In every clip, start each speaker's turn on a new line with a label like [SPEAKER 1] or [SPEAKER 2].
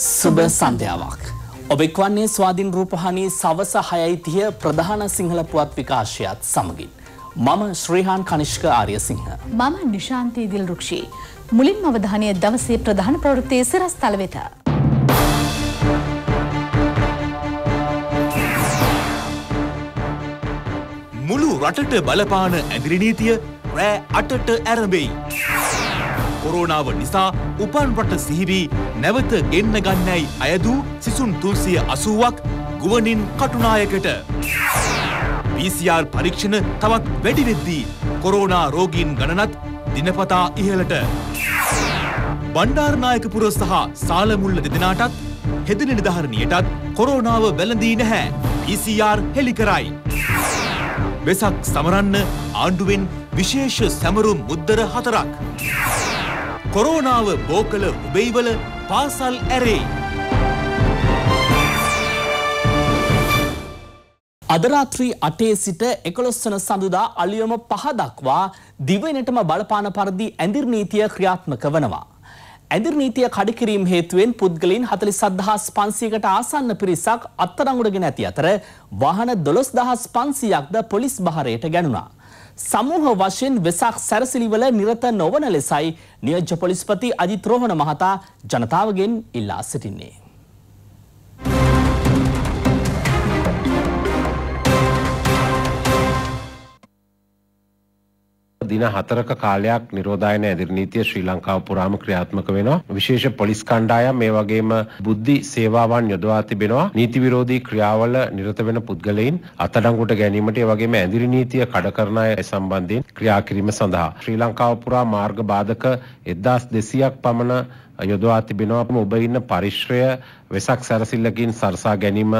[SPEAKER 1] සුබ සන්ධ්‍යාවක්. ඔබෙක් වන්නේ ස්වාධීන් රූපහණී සවස හයයිතිය ප්‍රධාන සිංහල පුවත් විකාශයත් සමගින්. මම ශ්‍රීහාන් කනිෂ්ක ආරය සිංහ.
[SPEAKER 2] මම නිශාන්තී දිල් රුක්ෂී. මුලින් අවධානය දවසේ ප්‍රධාන ප්‍රවෘත්තයේ සිරස් තලවෙත.
[SPEAKER 3] මුළු රටට බලපාන ඇදිරිනීතිය රෑ අටට ඇරඹෙයි. කොරෝනාව නිසා උපන් රට සිහිවී නැවත ගෙන්න ගන්නැයි අයදූ සිසුන් තුන්සිය අසුවක් ගුවනින් කටුනායකට. PCR පරීක්ෂණ තවත් වැඩිවෙද්දී කොරෝනා රෝගීන් ගණනත් දිනපතා ඉහළට. බණ්ඩාර්නායකපුර සහ සාලමුල්ල දෙදෙනටත් හෙදන නිධාරණයටත් කොරෝනාව වැලඳී නැහැ PCR හෙළි කරයි. වෙසක් සමරන්න ආණ්ඩුවෙන් විශේෂ සැමරුම් මුද්දර හතරක්. කොරෝනාව බෝකල උබෙයිවල පාසල් ඇරේ.
[SPEAKER 1] අදරාත්‍රී අටේ සිට එකොළොස්සන සඳුදා අලියොම පහ දක්වා දිවයිනටම බලපාන පරිදි ඇඳිර් නීතිය ක්‍රියාත්මක වනවා. ඇඳිර් නීතිය කඩකිරීම හේතුවෙන් පුද්ගලයින් 40500කට ආසන්න පිරිසක් අත්අඩංගුවට ගෙන ඇති අතර වාහන 12500ක්ද පොලිස් බහරයට ගැනුණා. සමූහ වශයෙන් වෙසක් සැරසිලිවල නිරත නොවන ලෙසයි නියජ්‍ය පොලිස්පති අජිත් රෝහණ මහතා ජනතාවගෙන් ඉල්ලා සිටින්නේ.
[SPEAKER 4] දින 4ක කාලයක් නිරෝධායන ඇදිරි නීතිය ශ්‍රී ලංකාව පුරාම ක්‍රියාත්මක වෙනවා. විශේෂ පොලිස් කණ්ඩායම් මේ වගේම බුද්ධි සේවාවන් යොදවා තිබෙනවා. නීති විරෝධී ක්‍රියාවල නිරත වෙන පුද්ගලයින් අත්අඩංගුවට ගැනීමට ඒ වගේම ඇදිරි නීතිය කඩ කරන අය සම්බන්ධයෙන් ක්‍රියා කිරීම සඳහා ශ්‍රී ලංකාව පුරා මාර්ග බාධක 1200ක් පමණ යොදවා තිබෙනවාම ඔබ ඉන්න පරිශ්‍රය වෙසක් සැරසිල්ලකින් සරසා ගැනීම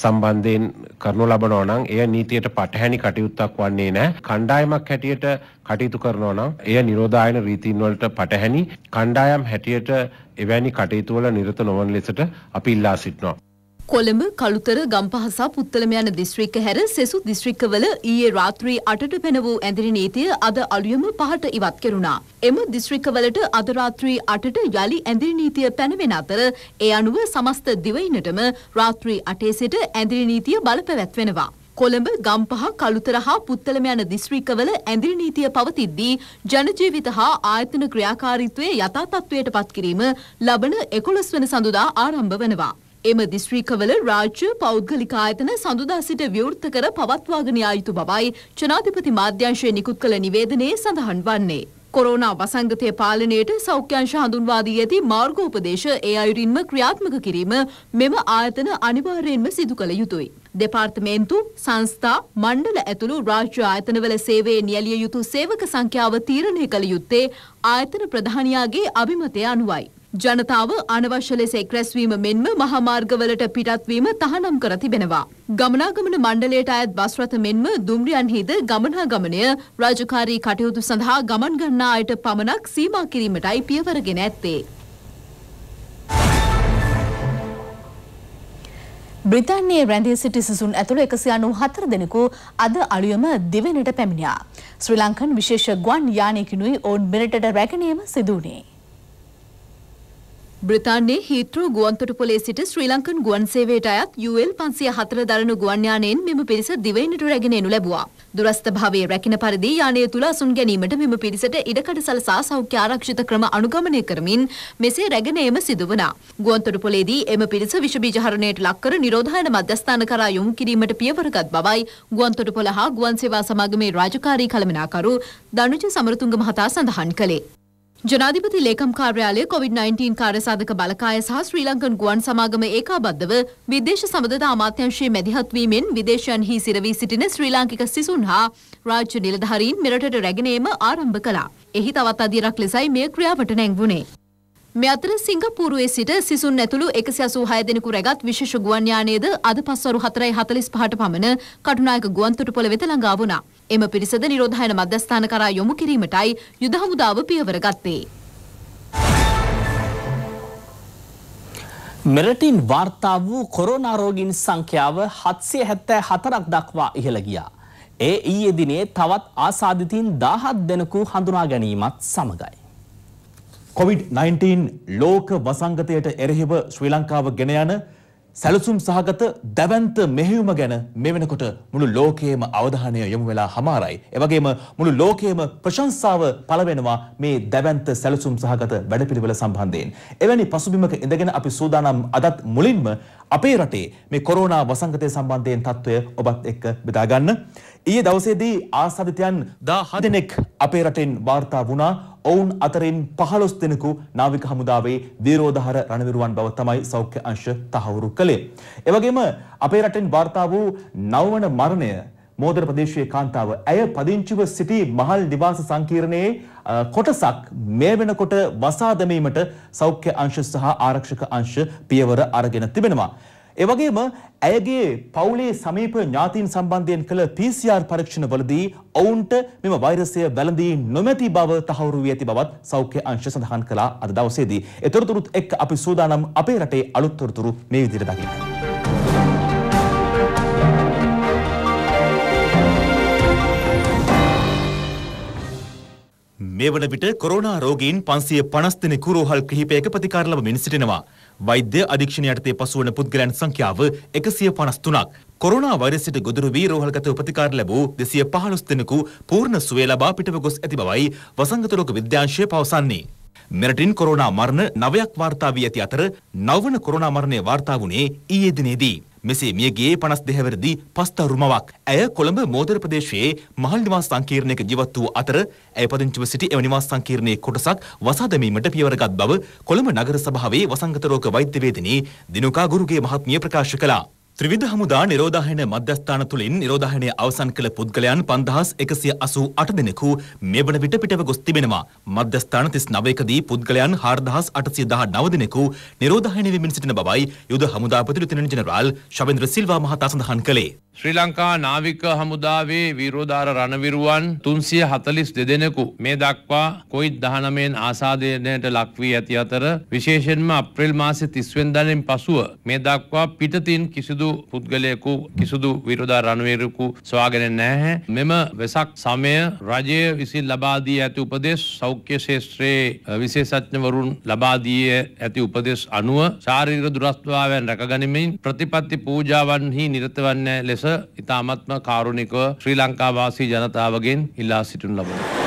[SPEAKER 4] සම්බන්ධයෙන් කරනු ලබනෝ නම් එය නීතියට පටහැනි කටයුත්තක් වන්නේ නෑ කණ්ඩායමක් හැටියට කටයුතු කරනෝ නම් එය නිරෝධායන රීතීන් වලට පටහැනි කණ්ඩායම් හැටියට එවැනි කටයුතුවල නිරත නොවන ලෙසට අපි ඉල්ලා සිටිනවා
[SPEAKER 5] කොළඹ කළුතර ගම්පහ සහ පුත්තලම යන දිස්ත්‍රික්ක හැර සෙසු දිස්ත්‍රික්කවල ඊයේ රාත්‍රී 8ට පැන වූ ඇඳිරි නීතිය අද අලුයම 5ට ඉවත් කෙරුණා. එම දිස්ත්‍රික්කවලට අද රාත්‍රී 8ට යලි ඇඳිරි නීතිය පැනවෙන අතර ඒ අනුව සමස්ත දිවයිනටම රාත්‍රී 8 සිට ඇඳිරි නීතිය බලපැවැත්වෙනවා. කොළඹ ගම්පහ කළුතර හා පුත්තලම යන දිස්ත්‍රික්කවල ඇඳිරි නීතිය පවතිද්දී ජනජීවිත හා ආයතන ක්‍රියාකාරීත්වයේ යථා තත්ත්වයට පත්කිරීම ලබන 11 වන සඳුදා ආරම්භ වෙනවා. එම දිස්ත්‍රීකවල රාජ්‍ය පෞද්ගලික ආයතන සඳුදා සිට විවෘත කර පවත්වාගෙන යා යුතු බවයි ජනාධිපති මාධ්‍යංශය නිකුත් කළ නිවේදනයේ සඳහන් වන්නේ. කොරෝනා වසංගතය පාලනයට සෞඛ්‍යංශ හඳුන්වා දී ඇති මාර්ගෝපදේශ ඒ අයුරින්ම ක්‍රියාත්මක කිරීම මෙම ආයතන අනිවාර්යෙන්ම සිදු කළ යුතුයි. දෙපාර්තමේන්තු සංස්ථා මණ්ඩල ඇතුළු රාජ්‍ය ආයතනවල සේවයේ නියලිය යුතු සේවක සංඛ්‍යාව තීරණය කළ යුත්තේ ආයතන ප්‍රධානියාගේ අභිමතය අනුවයි. ජනතාව අනවශ්‍ය ලෙස එක්රැස්වීම මෙන්ම මහමාර්ගවලට පිටත්වීම තහනම් කර තිබෙනවා. ගමනාගමන මණ්ඩලයට අයත් බස්රථ මෙන්ම දුම්රියන්හිද ගමනාගමනය රාජකාරී කටයුතු සඳහා ගමන් ගන්නා අයට පමණක් සීමා කිරීමටයි පියවරගෙන ඇත්තේ.
[SPEAKER 2] බ්‍රිතාන්‍යයේ රැඳී සිටි සිසුන් ඇතුළු එකසි අනු හතර දෙනෙකු අද අලුයම දෙවෙනට පැමිණියා. ශ්‍රී ලංකන් විශේෂ ගුවන් යානයකිනුයි ඔවුන් මෙරටට රැකනීම සිදුවනේ. බ්‍රතාන්නේ හිත්‍රෝ ගුවන්තොටුපොලේ
[SPEAKER 5] සිට ශ්‍රී ලංකන් ගුවන් සේවයට අයත් UL 504 දරණු ගුවන් යානයෙන් මෙම පිරිස දිවයිනට රැගෙන එනු ලැබුවා. දුරස්ත භාවයේ රැකින පරිදි යානය තුල අසුන් ගැනීමට මෙම පිරිසට ඉඩකඩ සලසා සෞඛ්‍ය ආරක්ෂිත ක්‍රම අනුගමනය කරමින් මෙසේ රැගෙන එම සිදු වුණා. ගුවන්තොටුපොලේදී එම පිරිස විෂ බීජ හරණයට ලක් කර නිරෝධායන මධ්‍යස්ථාන කරා යොමු කිරීමට පියවරගත් බවයි ගුවන්තොටුපොළ හා ගුවන් සේවා සමාගමේ රාජකාරී කළමනාකරු දනුජ සමරතුංග මහතා සඳහන් කළේ. ජනාධිපති ලේකම් කාර්යාලය කොවිD-19 කාර්යසාධක බලකාය සහ ශ්‍රී ලංකන් ගුවන් සමාගම ඒකාබද්ධව විදේශ සබඳතා අමාත්‍යංශයේ මැදිහත්වීමෙන් විදේශයන්හි සිරවී සිටින ශ්‍රී ලාංකික සිසුන් හා රාජ්‍ය නිලධාරීන් මෙරටට රැගෙන ඒම ආරම්භ කළා. එහි තවත් අදියරක් ලෙසයි මේ ක්‍රියාවට නැංගුණේ. මේ අතර සිංගප්පූරුවේ සිට සිසුන් ඇතුළු 186 දෙනෙකු රැගත් විශේෂ ගුවන් යානයේද අද පස්වරු 4:45ට පමණ කටුනායක ගුවන්තොටුපළ වෙත ළඟා වුණා. එම පිරිසද නිරෝධායන මධ්‍යස්ථාන කරා යොමු කිරීමටයි යුද හමුදාව පියවර ගත්තේ.
[SPEAKER 1] මෙරටින් වාර්තා වූ කොරෝනා රෝගීන් සංඛ්‍යාව 774ක් දක්වා ඉහළ ගියා. ඒ ඊයේ දිනේ තවත් ආසාදිතින් 17 දෙනෙකු හඳුනා ගැනීමත් සමගයි. COVID-19 ලෝක වසංගතයට එරෙහිව ශ්‍රී ලංකාව
[SPEAKER 3] ගෙන යන සැලසුම් සහගත දැවන්ත මෙහෙයුම ගැන මේ වෙනකොට මුළු ලෝකයේම අවධානය යොමු වෙලා හමාරයි. ඒ වගේම මුළු ලෝකයේම ප්‍රශංසාව පළවෙනවා මේ දැවන්ත සැලසුම් සහගත වැඩපිළිවෙල සම්බන්ධයෙන්. එවැනි පසුබිමක ඉඳගෙන අපි සූදානම් අදත් මුලින්ම අපේ රටේ මේ කොරෝනා වසංගතය සම්බන්ධයෙන් තත්ත්වය ඔබත් එක්ක බෙදා ගන්න. ඊයේ දවසේදී ආසාදිතයන් 17 දෙනෙක් අපේ රටෙන් වාර්තා වුණා. ඔවුන් අතරින් 15 දෙනෙකු නාවික හමුදාවේ විරෝධහර රණවිරුවන් බව තමයි සෞඛ්‍ය අංශ තහවුරු කළේ. එවැගේම අපේ රටෙන් වාර්තා වූ නවවන මරණය මෝදර ප්‍රදේශයේ කාන්තාව. ඇය පදිංචිව සිටි මහල් නිවාස සංකීර්ණයේ කොටසක් මේ වෙනකොට වසා දැමීමට සෞඛ්‍ය අංශ සහ ආරක්ෂක අංශ පියවර අරගෙන තිබෙනවා. ඒ වගේම ඇයගේ පවුලේ සමීප ඥාතීන් සම්බන්ධයෙන් කළ PCR පරීක්ෂණවලදී ඔවුන්ට මෙම වෛරසය වැළඳී නොමැති බව තහවුරු වී ඇති බවත් සෞඛ්‍ය අංශ සඳහන් කළා අද දවසේදී. ඒ තොරතුරුත් එක්ක අපි සූදානම් අපේ රටේ අලුත් තොරතුරු මේ විදිහට දකින්න. මේ වන විට කොරෝනා රෝගීන් පන්සිය පනස් දෙනෙකු රෝහල් කිහිපයක ප්‍රතිකාර ලබමින් සිටිනවා. වෛද්‍ය අධීක්ෂණ යටතේ පසුවන පුද්ගලයන් සංඛ්‍යාව එකසිය පනස් තුනක්. කොරෝනා වෛරසයට ගොදුරු වී රෝහල්ගතව ප්‍රතිකාර ලැබූ දෙසිය පහළොස් දෙනෙකු පූර්ණ සුවය ලබා පිටව ගොස් ඇති බවයි වසංගත රෝග විද්‍යාංශය පවසන්නේ. මෙරටින් කොරෝනා මරණ නවයක් වාර්තා වී ඇති අතර නවවන කොරෝනා මරණය වාර්තා වුණේ ඊයේ දිනේදී. මෙසේ මියගේ 52 වෙනිදී පස්තරුමවක් ඇය කොළඹ මෝදර ප්‍රදේශයේ මහල් නිවාස සංකීර්ණයක ජීවත් වූ අතර ඇය පදිංචිව සිටි එම නිවාස සංකීර්ණයේ කොටසක් වසා දැමීමට පියවරගත් බව කොළඹ නගර සභාවේ වසංගත රෝග වෛද්‍ය වේදිනී දිනුකා ගුරුගේ මහත්මිය ප්‍රකාශ කළා. ත්‍රිවිධ හමුදා නිරෝධායන මධ්‍යස්ථාන තුළින් නිරෝධායනය අවසන් කළ පුද්ගලයන් පන්දහස් එකසිය අසූ අට දෙනෙකු මේ වන විට පිටව ගොස් තිබෙනවා. මධ්‍යස්ථාන තිස් නවයකදී පුද්ගලයන් හාර්දහස් අටසිය දහ නව දෙනෙකු නිරෝධායන වෙමින් සිටින බවයි යුද හමුදාපති ලුතිනන් ජනරාල් ශවෙන්ද්‍ර සිල්වා මහතා සඳහන් කළේ.
[SPEAKER 4] ශ්‍රී ලංකා නාවික හමුදාවේ විරෝධාර රණවිරුවන් තුන්සිය හතලිස් දෙදෙනෙකු මේ දක්වා කොයිත් දහනමෙන් ආසාධයනයට ලක්වී ඇති අතර විශේෂෙන්ම අප්‍රෙල් මාසි තිස්වෙන්දනෙන් පසුව මේ දක්වා පිටතින් කිසිදු කිසිදු පුද්ගලයෙකු කිසිදු විරෝධා රණවේරකු සොයාගෙන නැහැ. මෙම වෙසක් සමය රජය විසින් ලබා දී ඇති උපදෙස් සෞඛ්‍ය ශාස්ත්‍රයේ විශේෂඥවරුන් ලබා දී ඇති උපදෙස් අනුව ශාරීරික දුරස්භාවයන් රැකගනිමින් ප්‍රතිපත්ති පූජාවන්හි නිරත වන්නේ ලෙස ඉතාමත්ම කාරුණිකව ශ්‍රී ලංකා වාසී ජනතාවගෙන් ඉල්ලා සිටිනු ලබනවා.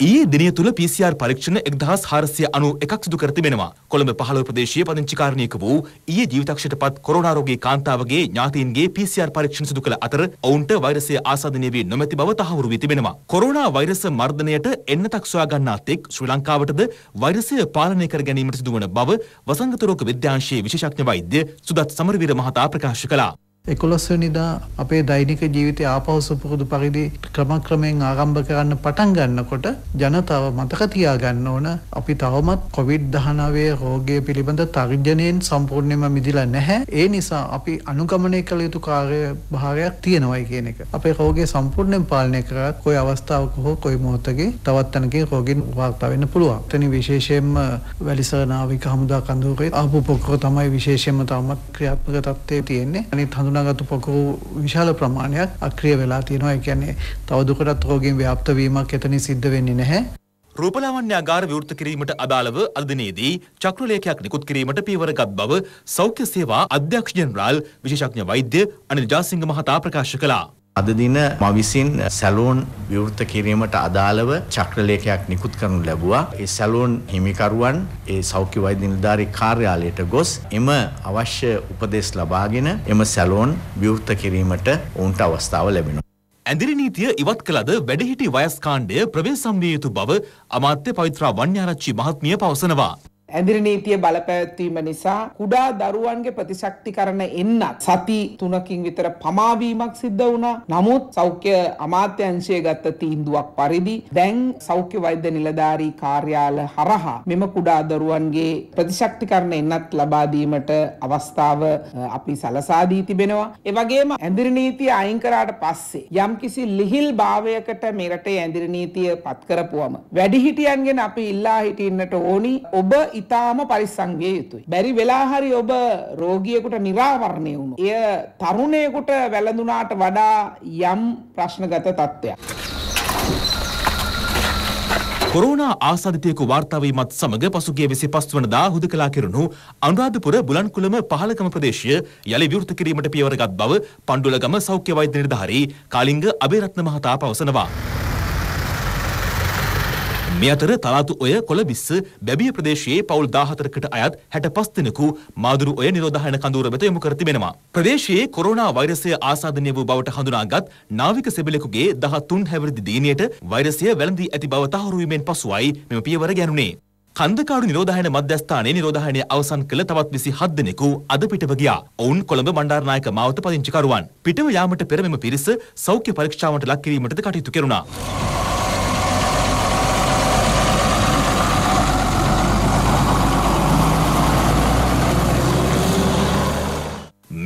[SPEAKER 4] ඊයේ
[SPEAKER 3] දිනය තුළ PCR පරීක්ෂණ 1491ක් සිදු කර
[SPEAKER 4] තිබෙනවා. කොළඹ
[SPEAKER 3] 15 ප්‍රදේශීය පදිංචිකාරණියක වූ ඊයේ ජීවිතක්ෂයටපත් කොරෝනා රෝගී කාන්තාවගේ ඥාතීන්ගේ PCR පරීක්ෂණ සිදු කළ අතර ඔවුන්ට වෛරසය ආසාදනය වී නොමැති බව තහවුරු වී තිබෙනවා. කොරෝනා වෛරස මර්ධනයට එන්නතක් සොයා ගන්නාත් එක් ශ්‍රී ලංකාවටද වෛරසය පාලනය කර ගැනීමට සිදුවන බව වසංගත රෝග විද්‍යාංශයේ විශේෂඥ වෛද්‍ය සුදත් සමරවීර මහතා ප්‍රකාශ කළා.
[SPEAKER 6] එකොළොස්වනිදා අපේ දෛනික ජීවිතය ආපහුසුපුරුදු පරිදි ක්‍රමක්‍රමයෙන් ආරම්භ කරන්න පටන් ගන්නකොට ජනතාව මතකතියා ගන්න ඕන අපි තවමත් කොවිඩ් දහනාවේ රෝගය පිළිබඳ තර්ජනයෙන් සම්පූර්ණයම මිදිලා නැහැ ඒ නිසා අපි අනුගමනය කළ යුතු කාරය භාරයක් තියෙනවයි කියන එක අපේ රෝගය සම්පූර්ණයෙන් පාලනය කරත් කොයි අවස්ථාවක හෝ කොයි මොහොතගේ තවත් තැනකින් රෝගෙන් වාර්තාවෙන්න පුළුවන් තනි විශේෂයෙන්ම වැලිසනාවික හමුදා කඳුරේ ආපු පොක්කෝ තමයි විශේෂයෙන්ම තාමත් ක්‍රියාත්මක තත්ත්වය තියෙන්නේ අනිත් හඳු හඳුනාගත්තු පොකුරු විශාල ප්‍රමාණයක් අක්‍රිය වෙලා තියෙනවා ඒ කියන්නේ තවදුකටත් රෝගීන් ව්‍යාප්ත වීමක් එතනින් සිද්ධ වෙන්නේ නැහැ.
[SPEAKER 3] රූපලාවන්‍යාගාර විවෘත කිරීමට අදාළව අදදිනේදී චක්‍රලේඛයක් නිකුත් කිරීමට පීවරගත් බව සෞඛ්‍ය සේවා අධ්‍යක්ෂ ජෙනරාල් විශේෂඥ වෛද්‍ය අනිල් ජාසිංහ
[SPEAKER 6] මහතා ප්‍රකාශ කළා. අද දින මම විසින් සැලෝන් විවෘත කිරීමට අදාළව චක්‍රලේඛයක් නිකුත් කරනු ලැබුවා. ඒ සැලෝන් හිමිකරුවන් ඒ සෞඛ්‍ය වෛද්‍ය නිලධාරී කාර්යාලයට ගොස් එම අවශ්‍ය උපදෙස් ලබාගෙන එම සැලෝන් විවෘත කිරීමට ඔවුන්ට අවස්ථාව ලැබෙනවා. ඇඳිරි නීතිය ඉවත් කළද වැඩහිටි
[SPEAKER 3] වයස්කාණ්ඩය ප්‍රවේශම් විය යුතු බව අමාත්‍ය පවිත්‍රා වන්‍යාරච්චි මහත්මිය පවසනවා.
[SPEAKER 5] ඇදිරි නීතිය
[SPEAKER 7] බලපැවැත්වීම නිසා කුඩා දරුවන්ගේ ප්‍රතිශක්තිකරණ එන්නත් සති තුනකින් විතර පමාවීමක් සිද්ධ වුණා. නමුත් සෞඛ්‍ය අමාත්‍යංශය ගත්ත තීන්දුවක් පරිදි දැන් සෞඛ්‍ය වෛද්‍ය නිලධාරී කාර්යාල හරහා මෙම කුඩා දරුවන්ගේ ප්‍රතිශක්තිකරණ එන්නත් ලබා දීමට අවස්ථාව අපි සලසා දී තිබෙනවා. ඒ වගේම ඇඳිරි නීතිය අයින් කරාට පස්සේ යම්කිසි ලිහිල් භාවයකට මෙරටේ ඇඳිරි නීතිය පත් කරපුවම වැඩිහිටියන්ගෙන් අපි ඉල්ලා හිටින්නට ඕනි. ඔබ ඉතාම පරිස්සංගේ යුතුයි. බැරි වෙලා හරි ඔබ රෝගියෙකුට නිරාවරණය වුණු. එය තරුණයෙකුට වැළඳුනාට වඩා යම් ප්‍රශ්නගත තත්ත්වයක්.
[SPEAKER 3] කොරෝනා ආසාධිතයකු වාර්තාවීමත් සමඟ පසුගේ වෙසි පස් වනදා හුද කලා කෙරුණු අනුරාධපුර බුලන්කුළම පහලකම ප්‍රදේශය යළි විවෘත කිරීමට පියවරගත් බව පණ්ඩුලගම සෞඛ්‍ය වෛද්‍ය නිර්ධාරී කාලිංග අබේරත්න මහතා පවසනවා. මේ අතර තලාතු ඔය කොළඹිස්ස බැබිය ප්‍රදේශයේ පවුල් 14කට අයත් 65 දෙනෙකු මාදුරු ඔය නිරෝධායන කඳවුර වෙත යොමු කර තිබෙනවා. ප්‍රදේශයේ කොරෝනා වෛරසය ආසාදනය වූ බවට හඳුනාගත් නාවික සෙබලෙකුගේ 13 හැවිරිදි දිනේට වෛරසය වැළඳී ඇති බව තහවුරු වීමෙන් පසුයි මෙම පියවර ගැනුණේ. කන්දකාඩු නිරෝධායන මධ්‍යස්ථානයේ නිරෝධායනය අවසන් කළ තවත් 27 දෙනෙකු අද පිටව ගියා. ඔවුන් කොළඹ බණ්ඩාරනායක මාවත පදිංචිකරුවන්. පිටව යාමට පෙර මෙම පිරිස සෞඛ්‍ය පරීක්ෂාවට ලක් කිරීමටද කටයුතු කෙරුණා.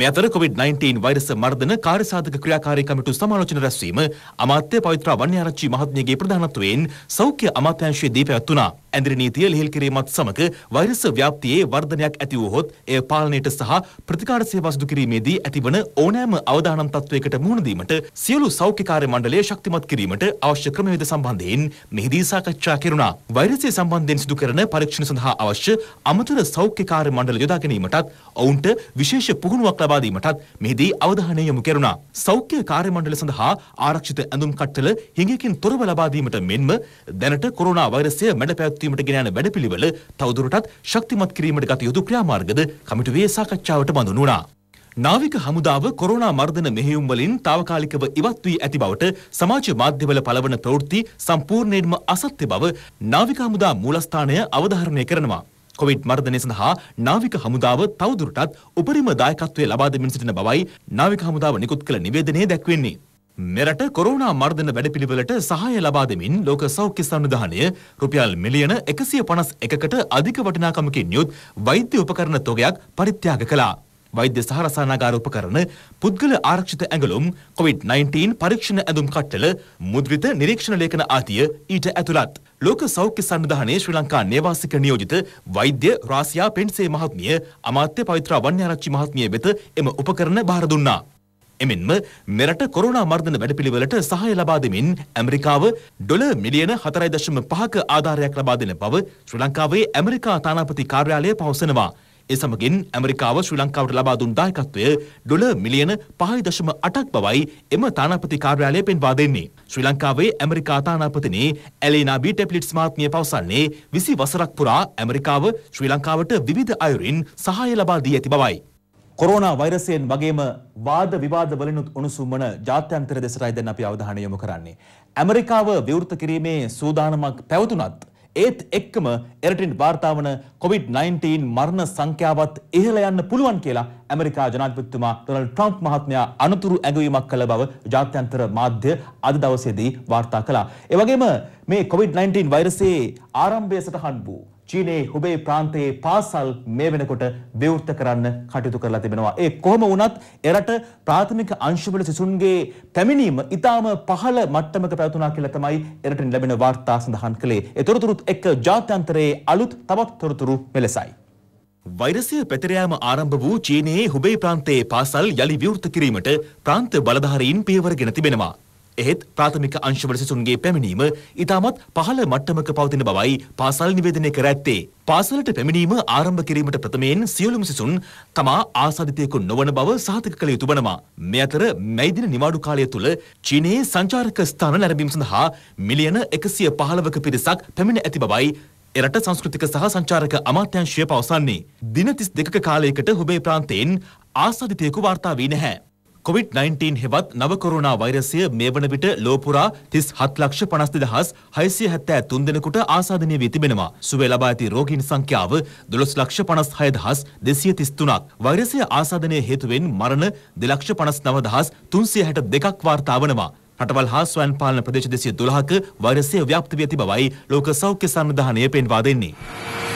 [SPEAKER 3] මේ අතර COVID-19 වෛරස මර්ධන කාර්යසාධක ක්‍රියාකාරී කමිටු සමාලෝචන රැස්වීම අමාත්‍ය පවිත්‍රා වන්‍යාරච්චි මහත්මියගේ ප්‍රධානත්වයෙන් සෞඛ්‍ය අමාත්‍යාංශයේදී පැවැත්වුණා. ඇඳිරි නීතිය ලිහිල් කිරීමත් සමග වෛරස ව්‍යාප්තියේ වර්ධනයක් ඇති වූහොත් එය පාලනයට සහ ප්‍රතිකාර සේවා සිදු කිරීමේදී ඇතිවන ඕනෑම අවදානම් තත්වයකට මුහුණ දීමට සියලු සෞඛ්‍ය කාර්ය මණ්ඩලය ශක්තිමත් කිරීමට අවශ්‍ය ක්‍රමවේද සම්බන්ධයෙන් මෙහිදී සාකච්ඡා කෙරුණා. වෛරසය සම්බන්ධයෙන් සිදු කරන පරීක්ෂණ සඳහා අවශ්‍ය අමතර සෞඛ්‍ය කාර්ය මණ්ඩල යොදා ගැනීමටත් ඔවුන්ට විශේෂ පුහුණුවක් ලබා දීමටත් මෙහිදී අවධානය යොමු කෙරුණා. සෞඛ්‍ය කාර්ය මණ්ඩල සඳහා ආරක්ෂිත ඇඳුම් කට්ටල හිඟකින් තොරව ලබා දීමට මෙන්ම දැනට කොරෝනා වෛරසය මැඩ පැවැත්වීම පැවැත්වීමට ගෙනයන වැඩපිළිවෙල තවදුරටත් ශක්තිමත් කිරීමට ගත යුතු ක්‍රියාමාර්ගද කමිටුවේ සාකච්ඡාවට බඳුන් වුණා. නාවික හමුදාව කොරෝනා මර්ධන මෙහෙයුම් වලින් తాවකාලිකව ඉවත් වී ඇති බවට සමාජ මාධ්‍යවල පළවන ප්‍රවෘත්ති සම්පූර්ණයෙන්ම අසත්‍ය බව නාවික හමුදා මූලස්ථානය අවධාරණය කරනවා. කොවිඩ් මර්ධනය සඳහා නාවික හමුදාව තවදුරටත් උපරිම දායකත්වය ලබා දෙමින් සිටින බවයි නාවික හමුදාව නිකුත් කළ නිවේදනයේ දැක්වෙන්නේ. මෙරට කොරෝනා මර්ධන වැඩපිළිවෙලට සහාය ලබා දෙමින් ලෝක සෞඛ්‍ය සංවිධානය රුපියල් මිලියන එකසිය පනස් එකකට අධික වටිනාකමකින් යුත් වෛද්‍ය උපකරණ තොගයක් පරිත්‍යාග කළා. වෛද්‍ය සහරසානාගාර උපකරණ, පුද්ගල ආරක්ෂිත ඇඟලුම්, COVID-19 පරීක්ෂණ ඇඳුම් කට්ටල, මුද්‍රිත නිරීක්ෂණ ලේඛන ආදිය ඊට ඇතුළත්. ලෝක සෞඛ්‍ය සංවිධානයේ ශ්‍රී ලංකා නේවාසික නියෝජිත වෛද්‍ය රාසියා පෙන්සේ මහත්මිය අමාත්‍ය පවිත්‍රා වන්‍යාරච්චි මහත්මිය වෙත එම උපකරණ භාර දුන්නා. එමෙන්ම මෙරට කොරෝනා මර්ධන වැඩපිළිවෙලට සහාය ලබා දෙමින් ඇමරිකාව ඩොලර් මිලියන 4.5ක ආධාරයක් ලබා දෙන බව ශ්‍රී ලංකාවේ ඇමරිකා තානාපති කාර්යාලය පවසනවා. ඒ සමගින් ඇමරිකාව ශ්‍රී ලංකාවට ලබා දුන් දායකත්වය ඩොලර් මිලියන 5.8ක් බවයි එම තානාපති කාර්යාලය පෙන්වා දෙන්නේ. ශ්‍රී ලංකාවේ ඇමරිකා තානාපතිනි ඇලීනා බී ටෙප්ලිට්ස් මහත්මිය පවසන්නේ 20 වසරක් පුරා ඇමරිකාව ශ්‍රී ලංකාවට විවිධ අයුරින් සහාය ලබා දී ඇති බවයි. කොරෝනා වෛරසයෙන් වගේම වාද විවාද වලිනුත් උණුසුම් වන ජාත්‍යන්තර දෙසටයි දැන් අපි අවධානය යොමු කරන්නේ. ඇමරිකාව විවෘත කිරීමේ සූදානමක් පැවතුනත් ඒත් එක්කම එරටින් වාර්තා වන COVID-19 මරණ සංඛ්‍යාවත් ඉහළ යන්න පුළුවන් කියලා ඇමරිකා ජනාධිපතිතුමා ඩොනල්ඩ් ට්‍රම්ප් මහත්මයා අනුතුරු ඇඟවීමක් කළ බව ජාත්‍යන්තර මාධ්‍ය අද දවසේදී වාර්තා කළා. ඒ වගේම මේ COVID-19 වෛරසයේ ආරම්භය සටහන් වූ චීනයේ හුබේ ප්‍රාන්තයේ පාසල් මේ වෙනකොට විවෘත කරන්න කටයුතු කරලා තිබෙනවා. ඒ කොහොම වුණත් එරට ප්‍රාථමික අංශවල සිසුන්ගේ පැමිණීම ඉතාම පහළ මට්ටමක පැවතුණා කියලා තමයි එරට ලැබෙන වාර්තා සඳහන් කළේ. ඒ තොරතුරුත් එක්ක ජාත්‍යන්තරයේ අලුත් තවත් තොරතුරු මෙලෙසයි. වෛරසය පැතිරයාම ආරම්භ වූ චීනයේ හුබේ ප්‍රාන්තයේ පාසල් යළි විවෘත කිරීමට ප්‍රාන්ත බලධාරීන් පියවර ගෙන තිබෙනවා. එහෙත් ප්‍රාථමික අංශවල සිසුන්ගේ පැමිණීම ඉතාමත් පහළ මට්ටමක පවතින බවයි පාසල් නිවේදනය කර ඇත්තේ. පාසලට පැමිණීම ආරම්භ කිරීමට ප්‍රථමයෙන් සියලුම සිසුන් තමා ආසාදිතයෙකු නොවන බව සාධක කළ යුතු වනවා. මේ අතර මැයිදින නිවාඩු කාලය තුළ චීනයේ සංචාරක ස්ථාන නැරඹීම සඳහා මිලියන 115ක පිරිසක් පැමිණ ඇති බවයි එරට සංස්කෘතික සහ සංචාරක අමාත්‍යංශය පවසන්නේ. දින 32ක කාලයකට හුබේ ප්‍රාන්තයෙන් ආසාදිතයෙකු වාර්තා වී නැහැ. කොවිD-19 හෙවත් නව කොරෝනා වෛරසය මේ වන විට ලෝ පුරා 37 ලක්ෂ 52673 දෙනෙකුට ආසාදනය වී තිබෙනවා. සුවය ලබා ඇති රෝගීන් සංඛ්‍යාව 1256233ක්. වෛරසය ආසාදනය හේතුවෙන් මරණ 259362ක් වාර්තා වනවා. රටවල් හා ස්වයන් පාලන ප්‍රදේශ 212ක වෛරසය ව්‍යාප්ත වී ඇති බවයි ලෝක සෞඛ්‍ය සංවිධානය පෙන්වා දෙන්නේ.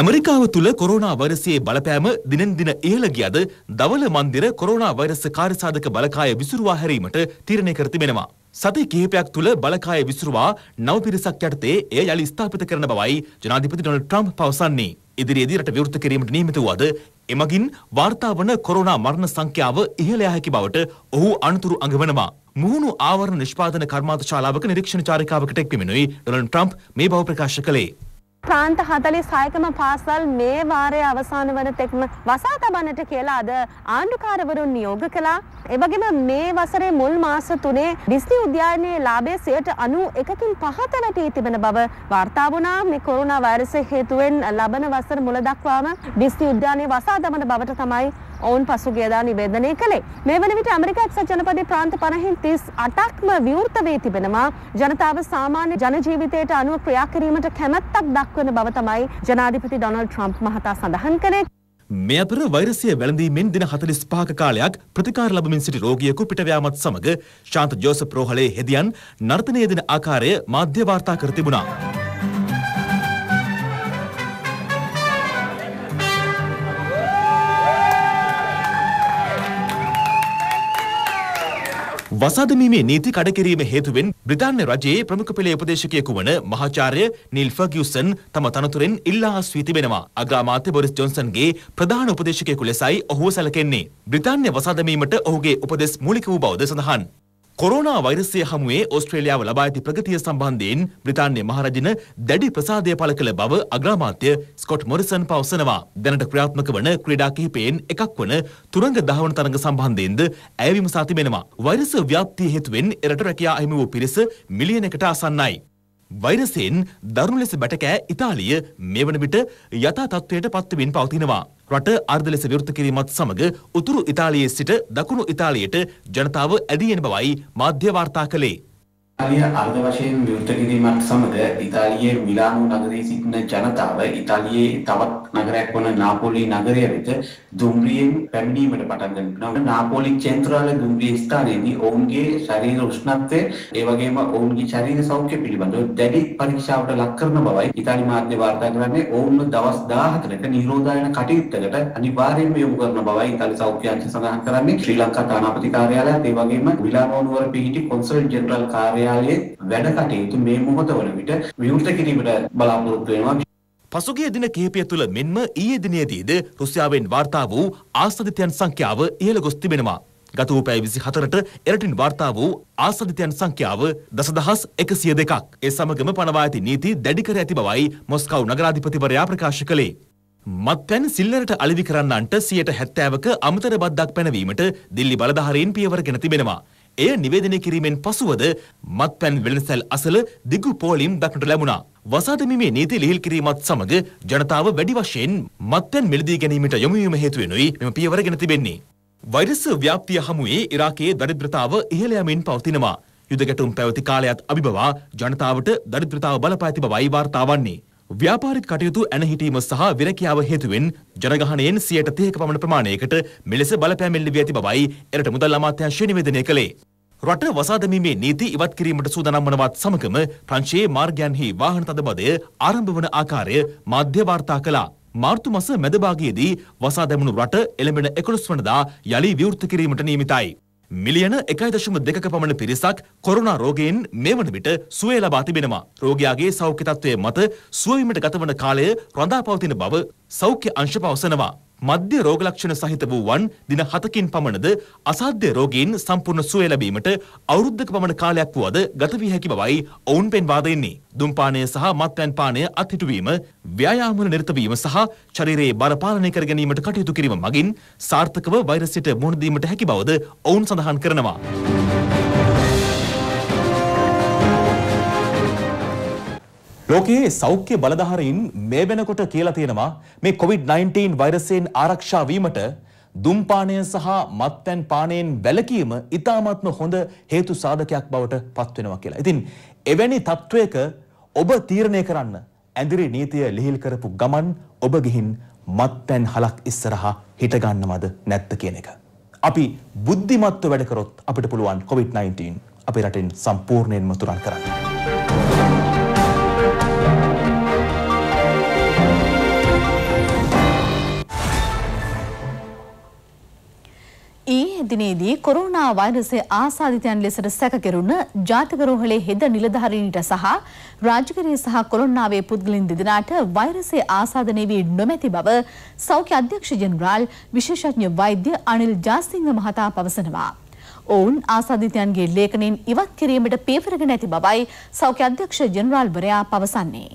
[SPEAKER 3] ඇමරිකාව තුළ කොරෝනා වෛරසයේ බලපෑම දිනෙන් දින ඉහළ ගියද දවල මන්දිර කොරෝනා වෛරස කාර්යසාධක බලකාය විසුරුවා හැරීමට තීරණය කර තිබෙනවා. සති කිහිපයක් තුළ බලකාය විසුරුවා නව පිරිසක් යටතේ එය යළි ස්ථාපිත කරන බවයි ජනාධිපති ඩොනල්ඩ් ට්‍රම්ප් පවසන්නේ. ඉදිරියේදී රට විවෘත කිරීමට නියමිත වූ එමගින් වාර්තාාවන කොරෝනා මරණ සංඛ්‍යාව ඉහළයා හැකි බවට ඔහු අනතුරු අඟවනවා. මුහුණු ආවරණ නිෂ්පාදන කර්මාන්ත ශාලාවක නිරීක්ෂණ චාරිකාවකට එක්වීමෙනුයි ඩොනල්ඩ් ට්‍රම්ප් මේ බව ප්‍රකාශ කළේ.
[SPEAKER 5] ප්‍රාන්ත හතලි සයකම පාසල් මේ වාරය අවසාන වන තෙක්ම වසා තබන්නට කියලා අද ආණ්ඩුකාරවරුන් නියෝග කළා. එවගේම මේ වසරේ මුල් මාස තුනේ ඩිස්නි උද්‍යානයේ ලාභය සියයට අනු එකකින් පහත වැටී තිබෙන බව වාර්තා වුණා. මේ කොරුණා වෛරසය හේතුවෙන් ලබන වසර මුල දක්වාම ඩිස්නි උද්‍යානයේ වසා දමන බවට තමයි ඔවුන් පසුගියදා නිවේදනය කළේ. මේ වන විට ඇමරිකා එක්සත් ජනපදයේ ප්‍රාන්ත 50න් 38ක්ම විවෘත වී තිබෙනවා. ජනතාව සාමාන්‍ය ජන ජීවිතයට අනුව ක්‍රියා කිරීමට කැමැත්තක් දක්වන බව තමයි ජනාධිපති ඩොනල්ඩ් ට්‍රම්ප් මහතා සඳහන් කළේ.
[SPEAKER 3] මේ අතර වෛරසය වැළඳීමෙන් දින 45ක කාලයක් ප්‍රතිකාර ලැබමින් සිටි රෝගියෙකු පිටවැයාමත් සමග ශාන්ත ජෝසප් රෝහලේ හෙදියන් නර්තනය දෙන ආකාරය මාධ්‍ය වාර්තා කර තිබුණා. වසාදමීමේ නීති කඩකිරීම හේතුවෙන් බ්‍රිතාන්‍ය රජයේ ප්‍රමුඛ පෙළේ උපදේශකයෙකු වන මහාචාර්ය නිල් ෆර්ගියුසන් තම තනතුරෙන් ඉල්ලා අස්වී තිබෙනවා. අග්‍රාමාත්‍ය බොරිස් ජොන්සන්ගේ ප්‍රධාන උපදේශකයෙකු ලෙසයි ඔහුව සැලකෙන්නේ. බ්‍රිතාන්‍ය වසාදමීමට ඔහුගේ උපදෙස් මූලික වූ බවද සඳහන්. කොරෝනා වෛරසය හමුවේ ඔස්ට්‍රේලියාව ලබා ඇති ප්‍රගතිය සම්බන්ධයෙන් බ්‍රිතාන්‍ය මහරජන දැඩි ප්‍රසාදය පළ කළ බව අග්‍රාමාත්‍ය ස්කොට් මොරිසන් පවසනවා. දැනට ක්‍රියාත්මක වන ක්‍රීඩා කිහිපයෙන් එකක් වන තුරංග දහවන තරඟ සම්බන්ධයෙන්ද ඇය විමසා තිබෙනවා. වෛරස ව්‍යාප්තිය හේතුවෙන් එරට රැකියා අහිමි වූ පිරිස මිලියනකට ආසන්නයි. වෛරසයෙන් දරුණු ලෙස බැටකෑ ඉතාලිය මේ වන විට යථා තත්ත්වයට පත්වමින් පවතිනවා. රට අර්ධ ලෙස විවෘත කිරීමත් සමග උතුරු ඉතාලියේ සිට දකුණු ඉතාලියට ජනතාව ඇදී එන බවයි මාධ්‍ය වාර්තා
[SPEAKER 1] කළේ. ඉතාලිය අර්ධ වශයෙන් විවෘත කිරීමත් සමඟ ඉතාලියේ මිලානෝ නගරයේ සිටින ජනතාව ඉතාලියේ තවත් නගරයක් වන නාපොලි නගරය වෙත දුම්රියෙන් පැමිණීමට පටන් ගන්නවා. නාපොලි චෙන්ත්‍රාල දුම්රිය ස්ථානයේදී ඔවුන්ගේ ශරීර උෂ්ණත්වය ඒ වගේම ඔවුන්ගේ ශරීර සෞඛ්‍ය පිළිබඳව දැඩි පරීක්ෂාවට ලක් කරන බවයි ඉතාලි මාධ්‍ය වාර්තා කරන්නේ. ඔවුන්ව දවස් 14කට නිරෝධායන කටයුත්තකට අනිවාර්යයෙන්ම යොමු කරන බවයි ඉතාලි සෞඛ්‍ය අංශ සඳහන් කරන්නේ. ශ්‍රී ලංකා තානාපති කාර්යාලයත් ඒ වගේම මිලානෝ නුවර පිහිටි කොන්සල් ජෙනරාල් කාර්යාලය කාර්යාලයේ වැඩ කටයුතු මේ මොහොත වන විට විවෘත කිරීමට බලාපොරොත්තු
[SPEAKER 3] වෙනවා. පසුගිය දින කිහිපය තුළ මෙන්ම ඊයේ දිනේදීද රුසියාවෙන් වාර්තා වූ ආසදිතයන් සංඛ්‍යාව ඉහළ ගොස් තිබෙනවා. ගත වූ පැය 24ට එරටින් වාර්තා වූ ආසදිතයන් සංඛ්‍යාව දසදහස් 102ක්. ඒ සමගම පනවා ඇති නීති දැඩි කර ඇති බවයි මොස්කව් නගරාධිපතිවරයා ප්‍රකාශ කළේ. මත්පැන් සිල්ලරට අලෙවි කරන්නන්ට සියයට හැත්තෑවක අමතර බද්දක් පැනවීමට දිල්ලි බලධාරයෙන් පියවරගෙන තිබෙනවා. එය නිවේදනය කිරීමෙන් පසුවද මත්පැන් වෙළඳසැල් අසල දිගු පෝලිම් දක්නට ලැබුණා. වසාදමිමේ නීති ලිහිල් කිරීමත් සමග ජනතාව වැඩි වශයෙන් මත්පැන් මිලදී ගැනීමට යොමුවීම හේතුවෙනුයි මෙම පියවරගෙන තිබෙන්නේ. වෛරස් ව්‍යාප්තිය හමුවේ ඉරාකයේ දරිද්‍රතාව ඉහළ යමින් පවතිනවා. යුද ගැටුම් පැවති කාලයත් අභිබවා ජනතාවට දරිද්‍රතාව බලපෑති බවයි වාර්තා වන්නේ. ව්‍යාපාරික කටයුතු ඇනහිටීම සහ විරකියාව හේතුවෙන් ජනගහනයෙන් සියයට තියක පමණ ප්‍රමාණයකට මෙලෙස බලපෑමෙල්ලි වී ඇති බවයි එරට මුදල් අමාත්‍යංශය නිවේදනය කළේ. රට වසාදමීමේ නීති ඉවත් කිරීමට සූදානම් වනවත් සමගම ප්‍රංශයේ මාර්ගයන්හි වාහන තදබදය ආරම්භ වන ආකාරය මාධ්‍ය වාර්තා කළා. මාර්තු මස මැදභාගයේදී වසා දැමුණු රට එළඹෙන 11 වනදා යළි විවෘත කිරීමට නියමිතයි. මිලියන 1.2ක පමණ පිරිසක් කොරෝනා රෝගයෙන් මේ වන විට සුවය ලබා තිබෙනවා. රෝගියාගේ සෞඛ්‍ය තත්ත්වය මත සුවවීමට ගතවන කාලය රඳා පවතින බව සෞඛ්‍ය අංශ පවසනවා. මධ්‍ය රෝග ලක්ෂණ සහිත වූ වන් දින 7කින් පමණද අසාධ්‍ය රෝගීන් සම්පූර්ණ සුවය ලැබීමට අවුරුද්දක පමණ කාලයක් වුවද ගත විය හැකි බවයි ඔවුන් පෙන්වා දෙන්නේ. දුම්පානය සහ මත්පැන් පානය අත්හිටුවීම, ව්‍යායාමවල නිරත වීම සහ ශරීරයේ බර පාලනය කර ගැනීමට කටයුතු කිරීම මගින් සාර්ථකව වෛරසයට මුහුණ දීමට හැකි බවද ඔවුන් සඳහන් කරනවා. ලෝකයේ සෞඛ්‍ය බලධාරීන් මේ වෙනකොට කියලා තියෙනවා මේ COVID-19 වෛරසයෙන් ආරක්ෂා වීමට දුම්පානය සහ මත්පැන් පානයෙන් වැළකීම ඉතාමත්ම හොඳ හේතු සාධකයක් බවට පත් වෙනවා කියලා. ඉතින් එවැනි තත්වයක ඔබ තීරණය කරන්න ඇඳිරි නීතිය ලිහිල් කරපු ගමන් ඔබ ගිහින් මත්පැන් හලක් ඉස්සරහා හිට ගන්නවද නැත්ද කියන එක. අපි බුද්ධිමත්ව වැඩ කරොත් අපිට පුළුවන් COVID-19 අපේ රටෙන් සම්පූර්ණයෙන්ම තුරන් කරන්න.
[SPEAKER 2] දිනේදී කොරෝනා වෛරසය ආසාදිතයන් ලෙසට සැකකෙරුණ ජාතික රෝහලේ හෙද නිලධාරීන්ට සහ රාජකීය සහ කොළොන්නාවේ පුද්ගලින් දෙදෙනාට වෛරසය ආසාදනය වී නොමැති බව සෞඛ්‍ය අධ්‍යක්ෂ ජෙනරාල් විශේෂඥ වෛද්‍ය අනිල් ජාසිංහ මහතා පවසනවා. ඔවුන් ආසාදිතයන්ගේ ලේඛනයෙන් ඉවත් කිරීමට පීවරගෙන ඇති බවයි සෞඛ්‍ය අධ්‍යක්ෂ ජෙනරාල්වරයා පවසන්නේ.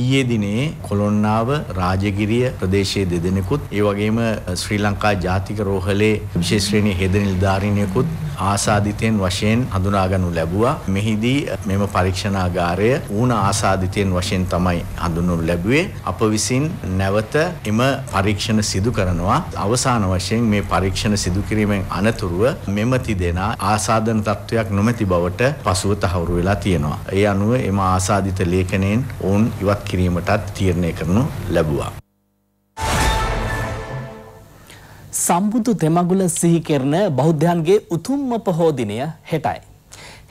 [SPEAKER 6] ඊයේ දිනේ කොළොන්නාව රාජගිරිය ප්‍රදේශයේ දෙදෙනෙකුත් ඒ වගේම ශ්‍රී ලංකා ජාතික රෝහලේ විශේෂ ශ්‍රේණියේ හෙද නිලධාරීනියකුත් ආසාදිතයන් වශයෙන් හඳුනාගනු ලැබුවා. මෙහිදී මෙම පරීක්ෂණාගාරය ඌණ ආසාදිතයන් වශයෙන් තමයි හඳුන්වනු ලැබුවේ. අප විසින් නැවත එම පරීක්ෂණ සිදු කරනවා. අවසාන වශයෙන් මේ පරීක්ෂණ සිදු කිරීමෙන් අනතුරුව මෙම තිදෙනා ආසාදන තත්වයක් නොමැති බවට පසුව තහවුරු වෙලා තියෙනවා. ඒ අනුව එම ආසාදිත ලේඛනයෙන් ඔවුන් ඉවත් ඉදිරිපත් කිරීමටත් තීරණය කරනු ලැබුවා.
[SPEAKER 1] සම්බුදු දෙමගුල සිහි කරන බෞද්ධයන්ගේ උතුම්ම පොහෝ දිනය හෙටයි.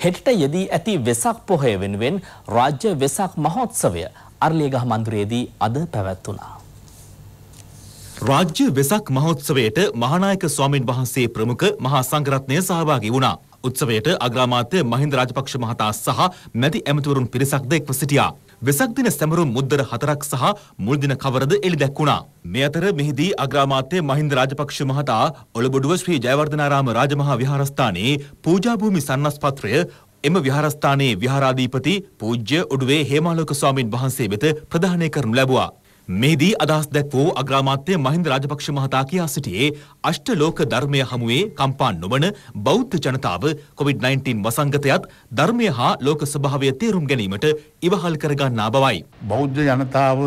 [SPEAKER 1] හෙටට යෙදී ඇති වෙසක් පොහොය වෙනුවෙන් රාජ්‍ය වෙසක් මහෝත්සවය අරලියගහ මන්දිරයේදී අද පැවැත්වුණා. රාජ්‍ය වෙසක්
[SPEAKER 3] මහෝත්සවයට මහානායක ස්වාමින් වහන්සේ ප්‍රමුඛ මහා සංඝරත්නය සහභාගී වුණා. උත්සවයට අග්‍රාමාත්‍ය මහින්ද රාජපක්ෂ මහතා සහ මැති ඇමතිවරුන් පිරිසක්ද එක්ව සිටියා. වෙසක් දින සැමරුම් මුද්දර හතරක් සහ මුල් දින කවරද එළි දැක්වුණා. මේ අතර මෙහිදී අග්‍රාමාත්‍ය මහින්ද රාජපක්ෂ මහතා ඔළබොඩුව ශ්‍රී ජයවර්ධනාරාම රාජමහා විහාරස්ථානයේ පූජා භූමි සන්නස් පත්‍රය එම විහාරස්ථානයේ විහාරාධිපති පූජ්‍ය ඔඩුවේ හේමාලෝක ස්වාමින් වහන්සේ වෙත ප්‍රදානය කරනු ලැබුවා. මේදී අදහස් දැක්වූ අග්‍රාමාත්‍ය මහින්ද රාජපක්ෂ මහතා කියා සිටියේ අෂ්ටලෝක ධර්මය හමුවේ කම්පා නොවන බෞද්ධ ජනතාව කොවිD-19 වසංගතයත් ධර්මය හා ලෝක ස්වභාවය තේරුම් ගැනීමට ඉවහල් කරගන්නා බවයි.
[SPEAKER 8] බෞද්ධ ජනතාව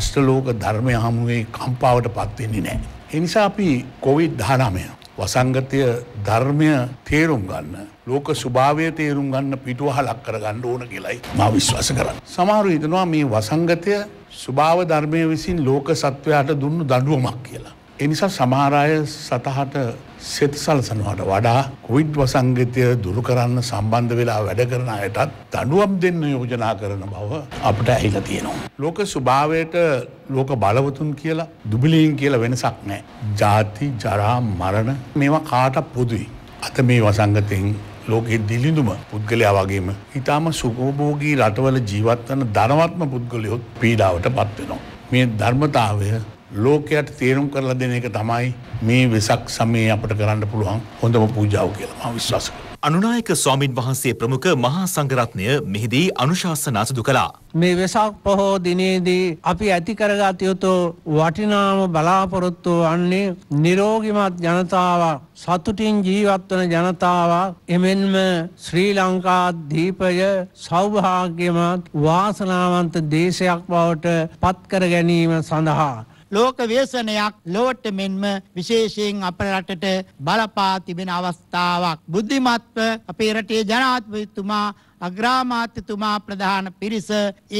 [SPEAKER 8] අෂ්ටලෝක ධර්මය හමුවේ කම්පාවට පත්වෙන්නේ නෑ. එනිසා අපි කොවිD-19 වසංගතය ධර්මය තේරුම් ගන්න ලෝක ස්වභාවය තේරුම් ගන්න පිටුවහ ලක්කර ගන්න ඕන කියලයි මා විශ්වාස කරන්න. සමහරු හිතනවා මේ වසංගතය ස්වභාව ධර්මය විසින් ලෝක සත්වයාට දුන්නු දඩුවමක් කියලා. එනිසා සමහරය සතහට සෙත් සලසනවාට වඩා කොවිඩ් වසංගතය දුරු කරන්න සම්බන්ධ වෙලා වැඩ කරන අයටත් දඩුවම් දෙන්න යෝජනා කරන බව අපට ඇහිලා තියෙනවා. ලෝක ස්වභාවයට ලෝක බලවතුන් කියලා දුබිලීන් කියලා වෙනසක් නෑ. ජාති ජරා මරණ මේවා කාටක් පුදුයි. අත මේ වසංගතයෙන් ලෝකයේ දිලිඳුම පුද්ගලයා වගේම ඉතාම සුකෝභෝගී රටවල ජීවත්වන ධනවත්ම පුද්ගලයොත් පීඩාවට පත්වෙනවා. මේ ධර්මතාවය ලෝකයට තේරුම් කරලා දෙන එක තමයි මේ වෙසක් සමයේ අපට කරන්න පුළුවන් හොඳම පූජාව කියලා මම විශ්වාස කරනවා. අනුනායක
[SPEAKER 3] ස්වාමින් වහන්සේ ප්‍රමුඛ මහා සංඝරත්නය මෙහිදී අනුශාසනා සිදු කළා.
[SPEAKER 4] මේ වෙසක් පොහෝ දිනේදී අපි ඇති කරගත යුතු වටිනාම බලාපොරොත්තු වන්නේ නිරෝගිමත් ජනතාවක් සතුටින් ජීවත් වන ජනතාවක් එමෙන්ම ශ්‍රී ලංකා දීපය සෞභාග්‍යමත් වාසනාවන්ත දේශයක් බවට පත් කර ගැනීම සඳහා
[SPEAKER 6] ලෝක ව්‍යසනයක් ලොවට මෙන්ම විශේෂයෙන් අපේ රටට බලපා තිබෙන අවස්ථාවක්. බුද්ධිමත්ව අපේ රටේ ජනාධිපතිතුමා අග්‍රාමාත්‍යතුමා ප්‍රධාන පිරිස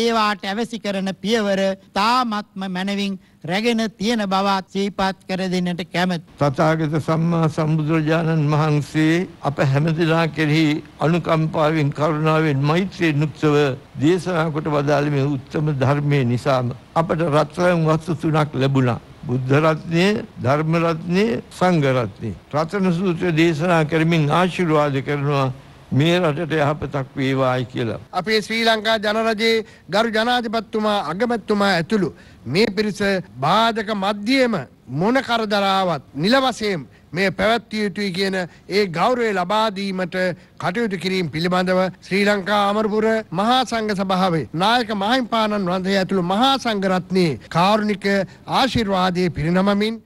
[SPEAKER 6] ඒවාට ඇවැසි කරන පියවර තාමත්ම මැනවින් රැගෙන තියෙන බවත් සීපත් කර දෙන්නට කැමැත්.
[SPEAKER 7] තථාගත සම්මා සම්බුදුරජාණන් වහන්සේ අප හැමදෙනා කෙරෙහි අනුකම්පාවෙන් කරුණාවෙන් මෛත්‍රියෙන් යුක්තව දේශනා කොට වදාළ මේ උත්තම ධර්මයේ නිසාම අපට රත්රන් වස්තු තුනක් ලැබුණා. බුද්ධ රත්නය, ධර්ම රත්නය, සංඝ රත්නය. රත්න සූත්‍ර දේශනා කරමින් ආශිර්වාද කරනවා මේ රටට යහපතක් වේවායි කියලා.
[SPEAKER 4] අපේ ශ්‍රී ලංකා ජනරජයේ ගරු ජනාධිපතිතුමා අගමැතිතුමා ඇතුළු මේ පිරිස බාධක මැදියේම මොන කරදරාවත් නිල වශයෙන් මේ පැවැත්විය යුතුයි කියන ඒ ගෞරවය ලබා දීමට කටයුතු කිරීම පිළිබඳව ශ්‍රී ලංකා අමරපුර මහා සංඝ සභාවේ නායක මහින්පාණන් වන්දේ ඇතුළු මහා සංඝ රත්නයේ කාරුණික ආශිර්වාදයේ පිරිනමමින්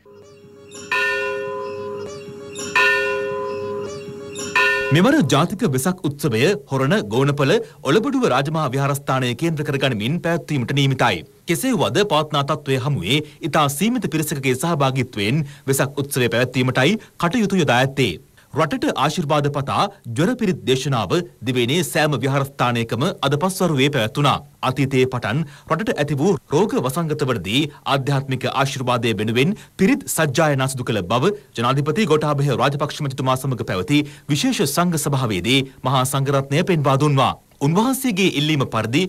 [SPEAKER 3] මෙවර ජාතික වෙසක් උත්සවය හොරණ ගෝනපල ඔලබඩුව රාජමහා විහාරස්ථානය කේන්ද්‍ර කරගනිමින් පැවැත්වීමට නියමිතයි. කෙසේ වද පවත්නා තත්ත්වය හමුවේ ඉතා සීමිත පිරිසකගේ සහභාගිත්වයෙන් වෙසක් උත්සවය පැවැත්වීමටයි කටයුතු යොදා ඇත්තේ. රටට ආශිර්වාද පතා ජොරපිරිත් දේශනාව දිවයිනේ සෑම විහාරස්ථානයකම අද පස්වරුවේ පැවැත්වුණා. අතීතයේ පටන් රටට ඇති වූ රෝග වසංගතවලදී ආධ්‍යාත්මික ආශිර්වාදය වෙනුවෙන් පිරිත් සජ්ජායනා සිදු කළ බව ජනාධිපති ගෝඨාභය රාජපක්ෂ මැතිතුමා සමග පැවති විශේෂ සංඝ සභාවේදී මහා සංඝරත්නය පෙන්වා දුන්වා. උන්වහන්සේගේ ඉල්ලීම පරිදි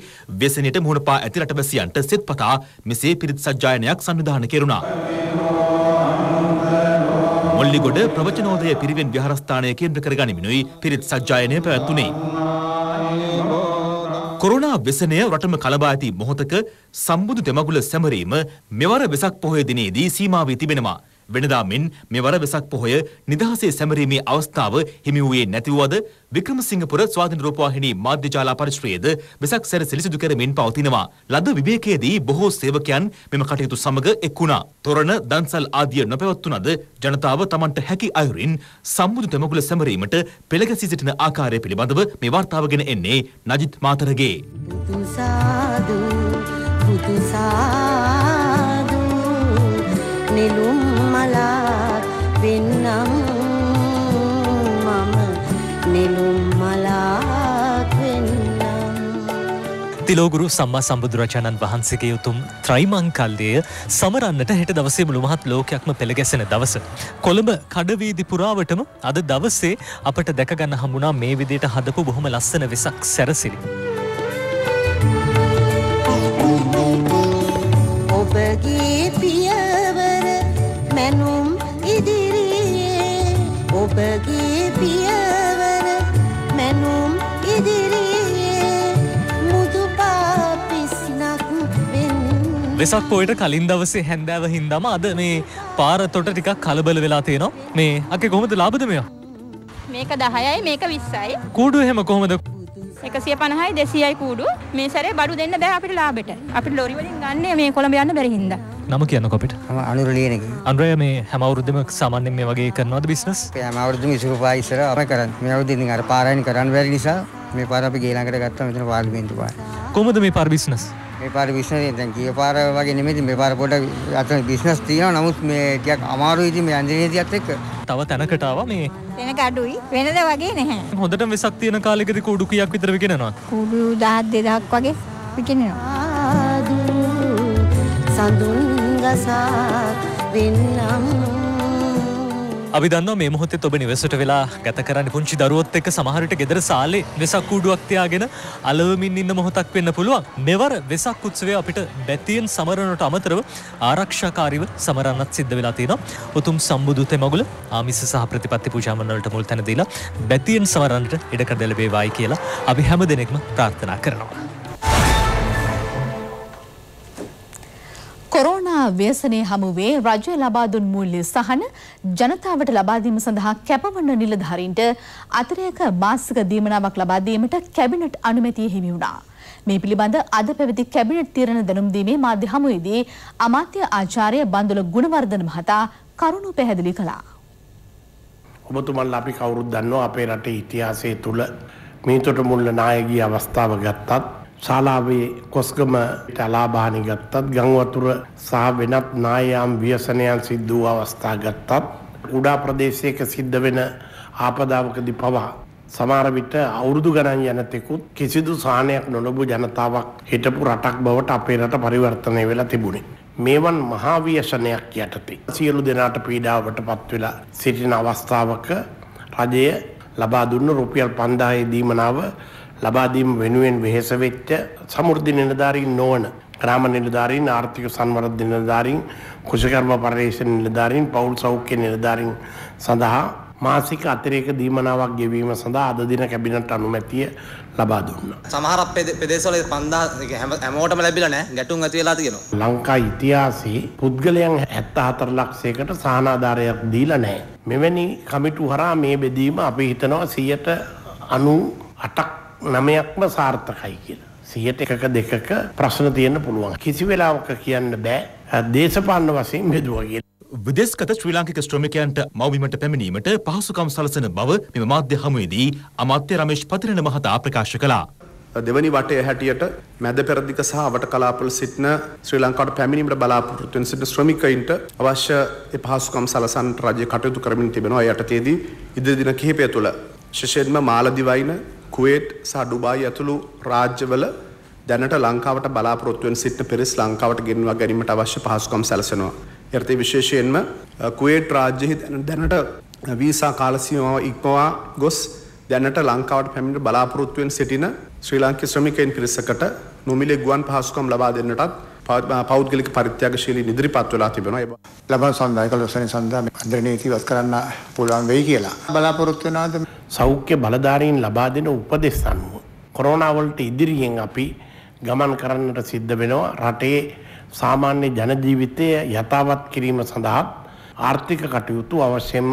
[SPEAKER 3] වෙසෙනට මුහුණ පා ඇති රටවැසියන්ට සෙත්පතා මෙසේ පිරිත් සජ්ජායනයක් සංවිධානය කෙරුණා. මොල්ලිගොඩ ප්‍රවචනෝදය පිරිවෙන් විහාරස්ථානය කේන්ද්‍ර කරගනිමිනුයි පිරිත් සජ්ජායනය පැවැත්වුණේ. කොරුණා වෙසනය රටම කලබා ඇති මොහොතක සම්බුදු දෙමගුල සැමරීම මෙවර වෙසක් පොහොය දිනේදී සීමා වී තිබෙනවා. වෙනදා මෙන් මෙවර වෙසක් පොහොය නිදහසේ සැමරීමේ අවස්ථාව හිමි වූයේ නැති වුවද වික්‍රමසිංහපුර ස්වාධීන රූපවාහිනී මාධ්‍ය ජාලා පරිශ්‍රයේද වෙසක් සැරසිලි සිදු කරමින් පවතිනවා. ලද විවේකයේදී බොහෝ සේවකයන් මෙම කටයුතු සමග එක් වුණා. තොරණ, දන්සල් ආදිය නොපැවතුනද ජනතාව Tamanට හැකි අයුරින් සම්මුදු තෙමගුල සැමරීමට පෙළගැසී සිටින ආකාරය පිළිබඳව මේ වාර්තාවගෙන එන්නේ නජිත් මාතරගේ.
[SPEAKER 2] පුතුන් සාදු පුතුන් සාදු නෙළුම් මලා
[SPEAKER 7] වෙන්නම් මම නෙළුම්
[SPEAKER 2] මලාත් වෙන්නම්
[SPEAKER 9] තිලෝගුරු සම්මා සම්බුදුරජාණන් වහන්සේගේ උතුම් ත්‍රයිමංකල්ලය සමරන්නට හෙට දවසේ මුළුමහත් ලෝකයක්ම පෙළගැසෙන දවස. කොළඹ කඩවීදි පුරාවටම අද දවසේ අපට දැකගන්න හමුණා මේ විදියට හදපු බොහොම ලස්සන වෙසක් සැරසිලි.
[SPEAKER 6] ඔබගේ
[SPEAKER 5] ඔබගේ පියවර මැනුම් ඉදිරියේ මුදු පාපිස්නක්
[SPEAKER 9] වෙසක් පොයට කලින් දවසේ හැන්දෑව හින්දම අද මේ පාර තොට ටිකක් කලබල වෙලා තියෙනවා මේ අක කොහොමද ලාබද මෙයා
[SPEAKER 5] මේක දහයයි මේක විස්සයි
[SPEAKER 9] කූඩු එහෙම කොහොමද
[SPEAKER 5] එකසිය පණහයි දෙසියයි කූඩු මේ සැරේ බඩු දෙන්න බෑ අපිට ලාබෙට අපි ලොරිවලින් ගන්න මේ කොළඹ යන්න බැරිහින්දා
[SPEAKER 9] නම කියන්න කොපිට අනුර ලියනක අන්රය මේ හැමවරුදම සාමාන්‍යෙන් මේ වගේ කරනවද බිස්නස් මවරුදම ඉසුරු පායිසර අප කරන්න මෙවරුදිින් අර පාරයන් කරන්න
[SPEAKER 6] වැරි නිසා මේ පාර අපි ගේනකට ගත්තා මෙතන පාර්ලිමේන්තු පාර
[SPEAKER 9] කොහොමද මේ පාර බිස්නස්
[SPEAKER 6] මේ පාර බිස්නස් දැන් ගිය පාර වගේ නෙමෙයි මේ පාර පොඩ අතන බිස්නස් තියෙනවා නමුත් මේ ටිකක් අමාරුයි ඉතින් මේ අන්දිනේදියත් එක්ක
[SPEAKER 9] තව තැනකට ආවා මේ වෙනක අඩුයි වෙනද වගේ නැහැ හොඳට වෙසක් තියෙන කාලෙකදී කුඩු කීයක් විතර විකිනනවා
[SPEAKER 2] කුඩු 1000 2000ක් වගේ විකිනනවා සඳුන් ගසා වෙන්නම්
[SPEAKER 9] අපි දන්නවා මේ මොහොතේ ඔබ නිවසට වෙලා ගත කරන්න පුංචි දරුවොත් එක්ක සමහරට ගෙදර සාලේ වෙසක් කූඩුවක් තියාගෙන අලවමින් ඉන්න මොහොතක් වෙන්න පුළුවන්. මෙවර වෙසක් උත්සවය අපිට බැතියෙන් සමරනට අමතරව ආරක්ෂාකාරීව සමරන්නත් සිද්ධ වෙලා තියෙනවා. උතුම් සම්බුදු තෙමගුල ආමිස සහ ප්‍රතිපත්ති පූජාමන් වලට මුල් තැන දීලා බැතියෙන් සමරන්නට ඉඩ කඩ ලැබේවායි කියලා අපි හැම දිනෙකම ප්‍රාර්ථනා කරනවා.
[SPEAKER 2] කොරෝනා ව්‍යසනය හමුවේ රජය ලබා දුන් මූල්‍ය සහන ජනතාවට ලබා දීම සඳහා කැපවන නිලධාරීන්ට අතිරේක මාසික දීමනාවක් ලබා දීමට කැබිනට් අනුමැතිය හිමි වුණා. මේ පිළිබඳ අද පැවති කැබිනට් තීරණ දැනුම් දීමේ මාධ්‍ය හමුවේදී අමාත්‍ය ආචාර්ය බන්දුල ගුණවර්ධන මහතා කරුණු පැහැදිලි කළා.
[SPEAKER 4] ඔබතුමල් අපි කවුරුත් දන්නවා අපේ රටේ ඉතිහාසය තුළ මීතොට මුල්ල නායගී අවස්ථාව ගත්තත් ශාලාවේ කොස්ගමට අලාභානි ගත්තත් ගංවතුර සහ වෙනත් නායම් ව්‍යසනයන් සිද්ධ වූ අවස්ථා ගත්තත් උඩා ප්‍රදේශයක සිද්ධ වෙන ආපදාවකදී පවා සමහර විට අවුරුදු ගණන් යනතෙකුත් කිසිදු සාහනයක් නොලබු ජනතාවක් හිටපු රටක් බවට අපේ රට පරිවර්තනය වෙලා තිබුණේ. මේවන් මහා ව්‍යසනයක් යටතේ සියලු දෙනාට පීඩාවට පත්වෙලා සිටින අවස්ථාවක රජය ලබා දුන්න රුපියල් 5000 දීමනාව ලබාදීම වෙනුවෙන් වෙහෙස වෙච්ච සමෘද්ධි නිලධාරීන් නොවන ග්‍රාම නිලධාරීන් ආර්ථික සංවර්ධ නිලධාරීන් කුෂකර්ම පර්යේෂණ නිලධාරීන් පවුල් සෞඛ්‍ය නිලධාරීන් සඳහා මාසික අතිරේක දීමනාවක් ගෙවීම සඳහා අද දින කැබිනට් අනුමැතිය ලබා දුන්නා.
[SPEAKER 9] සමහර ප්‍රදේශවල 5000 හැමෝටම ලැබිලා නැහැ. ගැටුම් ඇති වෙලා තියෙනවා.
[SPEAKER 4] ලංකා ඉතිහාසයේ පුද්ගලයන් 74 ලක්ෂයකට සහනාධාරයක් දීලා නැහැ. මෙවැනි කමිටු හරහා මේ බෙදීම අපි හිතනවා 100ට 98ක් නමයක්ම සාර්ථකයි කියලා. සියට එකක දෙකක ප්‍රශ්න තියන්න පුළුවන්. කිසි වෙලාවක කියන්න බෑ දේශපාලන වශයෙන් බෙදුවගේ. විදෙස්ගත ශ්‍රී ලාංකික
[SPEAKER 3] ශ්‍රමිකයන්ට මව්බිමට පැමිණීමට පහසුකම් සලසන බව මෙම මාධ්‍ය හමුවේදී අමාත්‍ය රමේෂ් පතිරණ මහතා ප්‍රකාශ කළා.
[SPEAKER 7] දෙවනි වටය හැටියට මැද පෙරදික සහ අවට කලාපවල සිටින ශ්‍රී ලංකාවට පැමිණීමට බලාපොරොත්තු වෙන සිට ශ්‍රමිකයින්ට අවශ්‍ය ඒ පහසුකම් සලසන්නට රජය කටයුතු කරමින් තිබෙනවා. ඒ යටතේදී ඉදිරි දින කිහිපය තුළ විශේෂයෙන්ම මාලදිවයින කුවේට් සහ ඩුබායි ඇතුළු රාජ්‍යවල දැනට ලංකාවට බලාපොරොත්තුවෙන් සිට පිරිස් ලංකාවට ගෙන්වා ගැනීමට අවශ්‍ය පහසුකම් සැලසෙනවා. එරති විශේෂයෙන්ම කුවේට් රාජ්‍යහි දැනට වීසා කාලසීමාව ඉක්මවා ගොස් දැනට ලංකාවට පැමිණ බලාපොරොත්තුවෙන් සිටින ශ්‍රී ලාංකික ශ්‍රමිකයන් පිරිසකට නොමිලේ ගුවන් පහසුකම් ලබා දෙන්නටත්
[SPEAKER 4] පෞද්ගලික පරිත්‍යාගශීලී ඉදිරිපත් වෙලා තිබෙනවා. ලබන සඳහා කළොස්සනේ සඳහා අන්දරණේ ඉවත් කරන්න පුළුවන් වෙයි කියලා. බලාපොරොත්තු වෙනවද? සෞඛ්‍ය බලධාරීන් ලබා දෙන උපදෙස් අනුව කොරෝනා වලට ඉදිරියෙන් අපි ගමන් කරන්නට සිද්ධ වෙනවා. රටේ සාමාන්‍ය ජන ජීවිතය යථාවත් කිරීම සඳහා ආර්ථික කටයුතු අවශ්‍යම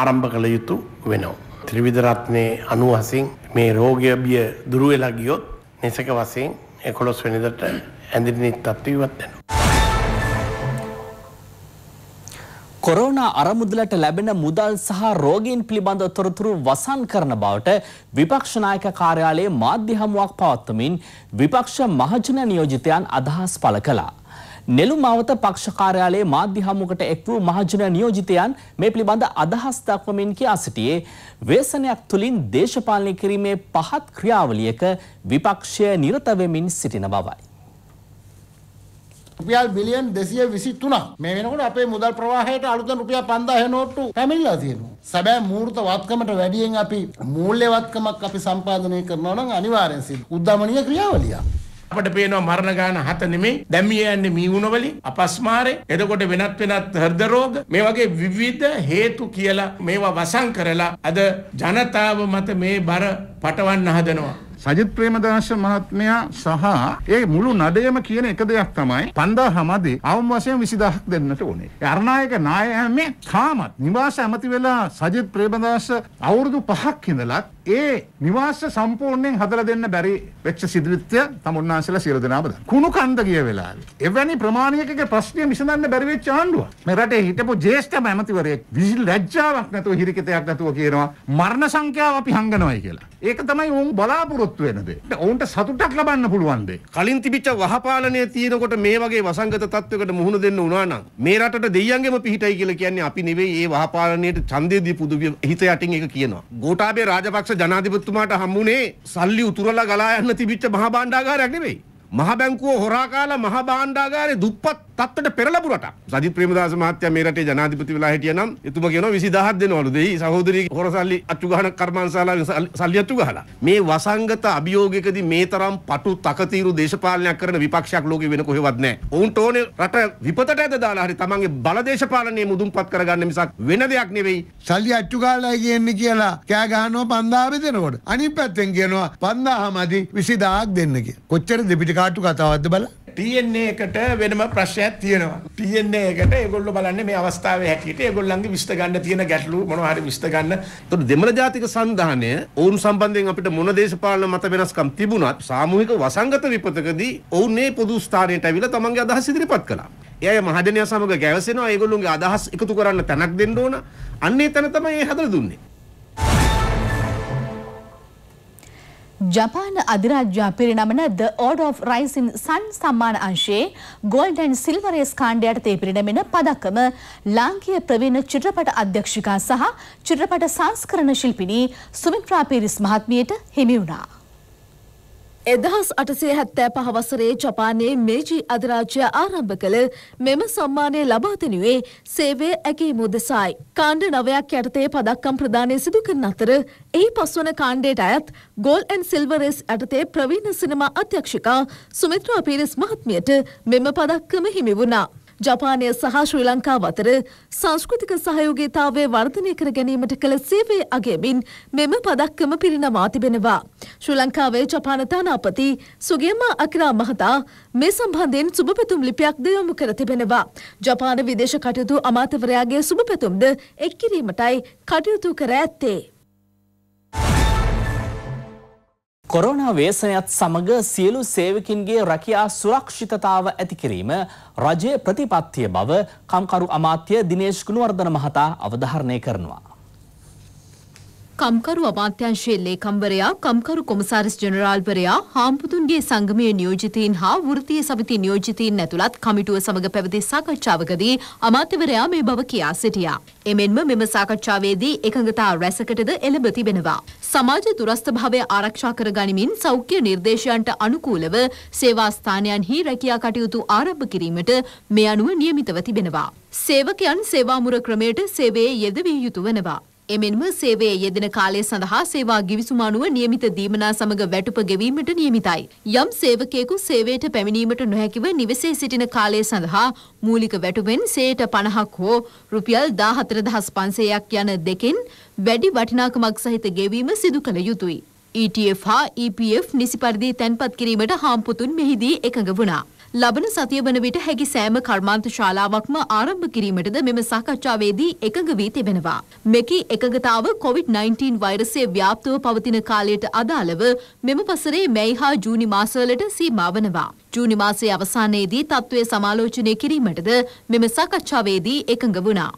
[SPEAKER 4] ආරම්භ කළ යුතු වෙනවා. ත්‍රිවිධ රත්නේ අනුහසින් මේ රෝගය බිය දුර වෙලා ගියොත් නිසක වශයෙන් 11 වෙනිදාට ඇඳිරණී
[SPEAKER 1] තත්වීවත් වෙනවා. කොරෝනා අරමුදලට ලැබෙන මුදල් සහ රෝගීන් පිළිබඳ තොරතුරු වසන් කරන බවට විපක්ෂ නායක කාර්යාලයේ මාධ්‍ය හමුවක් පවත්වමින් විපක්ෂ මහජන නියෝජිතයන් අදහස් පළ කළා. නෙළුම් මාවත පක්ෂ කාර්යාලයේ මාධ්‍ය හමුවකට එක් වූ මහජන නියෝජිතයන් මේ පිළිබඳ අදහස් දක්වමින් කියා සිටියේ ව්‍යසනයක් තුලින් දේශපාලනය කිරීමේ පහත් ක්‍රියාවලියක විපක්ෂය නිරත වෙමින් සිටින බවයි.
[SPEAKER 4] රුපියල් බිලියන් 223ක්. මේ වෙනකොට අපේ මුදල් ප්‍රවාහයට අලුතෙන් රුපියල් 5000 නෝට්ටු පැමිණලා තියෙනවා. සැබෑ මූර්ත වත්කමට වැඩියෙන් අපි මූල්‍යවත්කමක් අපි සම්පාදනය කරනවා නම් අනිවාර්යෙන් සිද්ධ. උද්දමනීය ක්‍රියාවලියක්. අපට පේනවා මරණ ගාන හත
[SPEAKER 7] නෙමෙයි දැමිය යන්නේ මීවුන වලින් අපස්මාරේ එතකොට වෙනත් වෙනත් හෘද රෝග මේ වගේ විවිධ හේතු කියලා මේවා වසන් කරලා අද ජනතාව මත මේ බර පටවන්න හදනවා සජිත් ප්‍රේමදාස මහත්මයා සහ ඒ මුළු නඩයම කියන එක දෙයක් තමයි 5000 මදි අවම වශයෙන් 20000ක් දෙන්නට ඕනේ. ඒ අරනායක නායකයන් තාමත් නිවාස ඇමති වෙලා සජිත් ප්‍රේමදාස අවුරුදු 5ක් ඉඳලත් ඒ නිවාස සම්පූර්ණයෙන් හදලා දෙන්න බැරි වෙච්ච සිදුවිත්‍ය තමුන්නාන්සලා සියලු දෙනාම දන්නවා. කුණු කන්ද ගිය වෙලාවේ එවැනි ප්‍රමාණයකක ප්‍රශ්නය විසඳන්න බැරි වෙච්ච ආණ්ඩුවක්. මේ රටේ හිටපු ජ්‍යෙෂ්ඨම ඇමතිවරයෙක් විසි ලැජ්ජාවක් නැතුව හිරිකිතයක් නැතුව කියනවා මරණ සංඛ්‍යාව අපි හංගනවායි කියලා. ඒක තමයි උන් බලාපොරොත්තු බලාපොරොත්තු වෙනද. ඔවුන්ට සතුටක් ලබන්න පුළුවන්ද. කලින් තිබිච්ච වහපාලනය තියෙනකොට මේ වගේ වසංගත තත්වකට මුහුණ දෙන්න වුණා නම් මේ රටට දෙයියන්ගෙම පිහිටයි කියලා කියන්නේ අපි නෙවෙයි ඒ වහපාලනයට ඡන්දය දී පුදුවිය හිත යටින් ඒක කියනවා. ගෝඨාභය රාජපක්ෂ ජනාධිපතිතුමාට හම්බුනේ සල්ලි උතුරලා ගලා යන්න තිබිච්ච මහා භාණ්ඩාගාරයක් නෙවෙයි. මහ බැංකුව හොරා කාලා මහ භාණ්ඩාගාරේ දුප්පත් තත්ත්වයට පෙර ලැබු රටක්. සජිත් ප්‍රේමදාස මහත්තයා මේ රටේ ජනාධිපති වෙලා හිටියා නම් එතුමා කියනවා 20000ක් දෙනවලු දෙයි සහෝදරිය හොරසල්ලි අච්චු ගහන කර්මාන්තශාලාවෙන් සල්ලි අච්චු ගහලා. මේ වසංගත අභියෝගයකදී මේ තරම් පටු තකතිරු දේශපාලනයක් කරන විපක්ෂයක් ලෝකේ වෙන කොහෙවත් නැහැ. ඔවුන්ට ඕනේ රට විපතට ඇද දාලා හරි තමන්ගේ බල දේශපාලනය මුදුන්පත් කරගන්න මිසක් වෙන දෙයක් නෙවෙයි. සල්ලි අච්චු ගහලා කියන්නේ කියලා කෑ ගහනවා 5000 දෙනකොට. අනිත් පැත්තෙන් කියනවා 5000 මදි 20000ක් දෙන්න කියලා. කොච්චර දෙපිට කාටු කතාවක්ද බලන්න. DNA එකට වෙනම ප්‍රශ්නයක් තියෙනවා. DNA එකට ඒගොල්ලෝ බලන්නේ මේ අවස්ථාවේ හැටියට ඒගොල්ලන්ගේ විශ්ත ගන්න තියෙන ගැටලු මොනවා හරි විශ්ත ගන්න. ඒතකොට දෙමළ ජාතික සංධානය ඔවුන් සම්බන්ධයෙන් අපිට මොන දේශපාලන මත වෙනස්කම් තිබුණත් සාමූහික වසංගත විපතකදී ඔවුන් මේ පොදු ස්ථානයට ඇවිල්ලා තමන්ගේ අදහස් ඉදිරිපත් කළා. එය මහජනයා සමග ගැවසෙනවා ඒගොල්ලොන්ගේ අදහස් එකතු කරන්න තැනක් දෙන්න ඕන. අන්නේ තැන තමයි ඒ හදලා දුන්නේ.
[SPEAKER 2] ජපාන අධිරාජ්‍යා පිරිනමන The Order of Rising Sun සම්මාන අංශයේ Gold and Silver Ace කාණ්ඩයට තේ පිරිනමන පදක්කම ලාංකීය ප්‍රවීණ චිත්‍රපට අධ්‍යක්ෂිකා සහ චිත්‍රපට සංස්කරණ ශිල්පිනී සුමිත්‍රා පීරිස් මහත්මියට හිමි වුණා. එදහස් අටසේ හැත්තෑ පහවසරේ ජපානයේ මේජි
[SPEAKER 5] අධරාජ්‍ය ආරම්භ කළ මෙම සම්මානය ලබාතනුවේ සේවය ඇගේ මුදෙසායි. කාණ්ඩ නවයක් යටතේ පදක්කම් ප්‍රධානය සිදුකරන අතර එහි පස්වන කාණ්ඩයට ඇත් ගොල් ඇන් සිල්වරෙස් ඇටතේ ප්‍රවීණ සිනමා අධ්‍යක්ෂිකා සුමිත්‍රා පිරිස් මහත්මියට මෙම පදක්කම හිමි වුණා. ජපානය සහ ශ්‍රී ලංකාව අතර සංස්කෘතික සහයෝගීතාවය වර්ධනය කර ගැනීමට කළ සේවේ අගේමින් මෙම පදක්කම පිරිනමා තිබෙනවා. ශ්‍රී ලංකාවේ ජපානතානාපති සුගේම අකිරා මහතා මේ සම්බන්ධයෙන් සුභපැතුම් ලිපියක් ද යොමු කර තිබෙනවා. ජපාන විදේශ කටයුතු අමාත්‍යවරයාගේ සුභපැතුම්ද
[SPEAKER 2] එක් කිරීමටයි කටයුතු කර ඇත්තේ.
[SPEAKER 1] කොරෝනා වේසනයත් සමග සියලු සේවකින්ගේ රැකියා සුරක්ෂිතතාව ඇති කිරීම රජයේ ප්‍රතිපත්තිය බව කම්කරු අමාත්‍ය දිනේෂ් ගුණවර්ධන මහතා අවධාරණය කරනවා.
[SPEAKER 5] කම්කරු අමාත්‍යංශයේ ලේකම්වරයා කම්කරු කොමසාරිස් ජෙනරාල්වරයා හාම්පුතුන්ගේ සංගමයේ නියෝජිතයින් හා වෘත්තීය සමිති නියෝජිතයින් ඇතුළත් කමිටුව සමග පැවති සාකච්ඡාවකදී අමාත්‍යවරයා මේ බව කියා සිටියා. එමෙන්ම මෙම සාකච්ඡාවේදී එකඟතා රැසකටද එළඹ තිබෙනවා. සමාජ දුරස්ථභාවය ආරක්ෂා කර ගනිමින් සෞඛ්‍ය නිර්දේශයන්ට අනුකූලව සේවා ස්ථානයන්හි රැකියා කටයුතු ආරම්භ කිරීමට මේ අනුව නියමිතව තිබෙනවා. සේවකයන් සේවාමුර ක්‍රමයට සේවයේ යෙදවිය යුතු වෙනවා. එමෙන්ම සේවයේ යෙදෙන කාලය සඳහා සේවා ගිවිසුම අනුව නියමිත දීමනා සමග වැටුප ගෙවීමට නියමිතයි. යම් සේවකයෙකු සේවයට පැමිණීමට නොහැකිව නිවසේ සිටින කාලය සඳහා මූලික වැටුපෙන් සේට 50ක් හෝ රුපියල් 14500ක් යන දෙකෙන් වැඩි වටිනාකමක් සහිත ගෙවීම සිදු කළ යුතුයි. ETF හා EPF නිසි පරිදි තැන්පත් කිරීමට හාම්පුතුන් මෙහිදී එකඟ වුණා. ලබන සතිය වන විට හැකි සෑම කර්මාන්ත ශාලාවක්ම ආරම්භ කිරීමටද මෙම සාකච්ඡාවේදී එකඟ වී තිබෙනවා. මෙකි එකඟතාව COVID-19 වෛරසය ව්‍යාප්තව පවතින කාලයට අදාළව මෙම පසරේ මැයි හා ජූනි මාසවලට සීමා වනවා. ජූනි මාසයේ අවසානයේදී තත්ත්වය සමාලෝචනය කිරීමටද මෙම සාකච්ඡාවේදී එකඟ වුණා.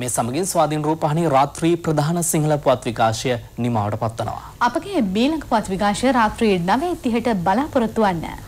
[SPEAKER 1] මේ සමගින් ස්වාධීන රූපහානි රාත්‍රී ප්‍රධාන සිංහල පුවත් විකාශය නිමාවට පත්වනවා.
[SPEAKER 2] අපගේ බීලක පුවත් විකාශය රාත්‍රී 9:30ට බලාපොරොත්තු වන්න.